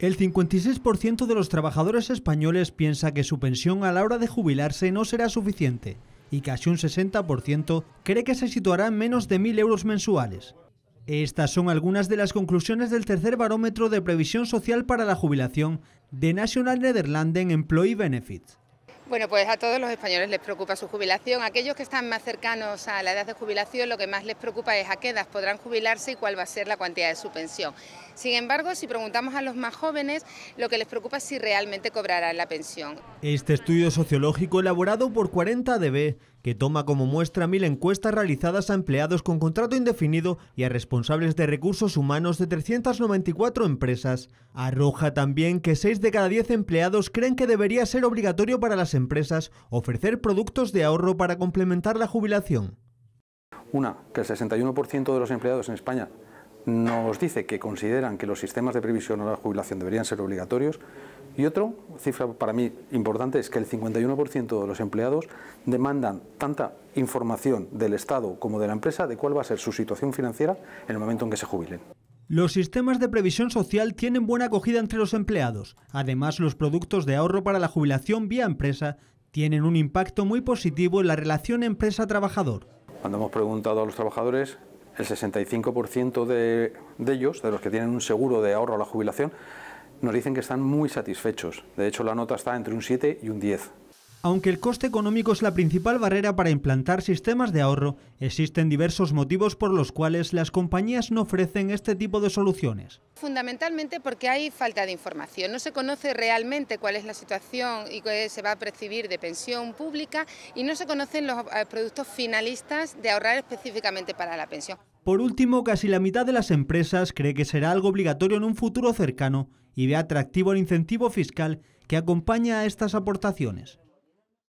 El 56% de los trabajadores españoles piensa que su pensión a la hora de jubilarse no será suficiente y casi un 60% cree que se situará en menos de 1.000 euros mensuales. Estas son algunas de las conclusiones del tercer barómetro de previsión social para la jubilación de National Nederlanden Employee Benefits. Bueno, pues a todos los españoles les preocupa su jubilación. Aquellos que están más cercanos a la edad de jubilación, lo que más les preocupa es a qué edad podrán jubilarse y cuál va a ser la cuantía de su pensión. Sin embargo, si preguntamos a los más jóvenes, lo que les preocupa es si realmente cobrarán la pensión. Este estudio sociológico elaborado por 40 DB que toma como muestra mil encuestas realizadas a empleados con contrato indefinido y a responsables de recursos humanos de 394 empresas. Arroja también que 6 de cada 10 empleados creen que debería ser obligatorio para las empresas ofrecer productos de ahorro para complementar la jubilación. Una, que el 61% de los empleados en España nos dice que consideran que los sistemas de previsión a la jubilación deberían ser obligatorios y otro, cifra para mí importante, es que el 51% de los empleados demandan tanta información del Estado como de la empresa de cuál va a ser su situación financiera en el momento en que se jubilen. Los sistemas de previsión social tienen buena acogida entre los empleados. Además, los productos de ahorro para la jubilación vía empresa tienen un impacto muy positivo en la relación empresa-trabajador. Cuando hemos preguntado a los trabajadores, el 65% de, de ellos, de los que tienen un seguro de ahorro a la jubilación, nos dicen que están muy satisfechos. De hecho, la nota está entre un 7 y un 10. Aunque el coste económico es la principal barrera para implantar sistemas de ahorro, existen diversos motivos por los cuales las compañías no ofrecen este tipo de soluciones. Fundamentalmente porque hay falta de información. No se conoce realmente cuál es la situación y qué se va a percibir de pensión pública y no se conocen los eh, productos finalistas de ahorrar específicamente para la pensión. Por último, casi la mitad de las empresas cree que será algo obligatorio en un futuro cercano y ve atractivo el incentivo fiscal que acompaña a estas aportaciones.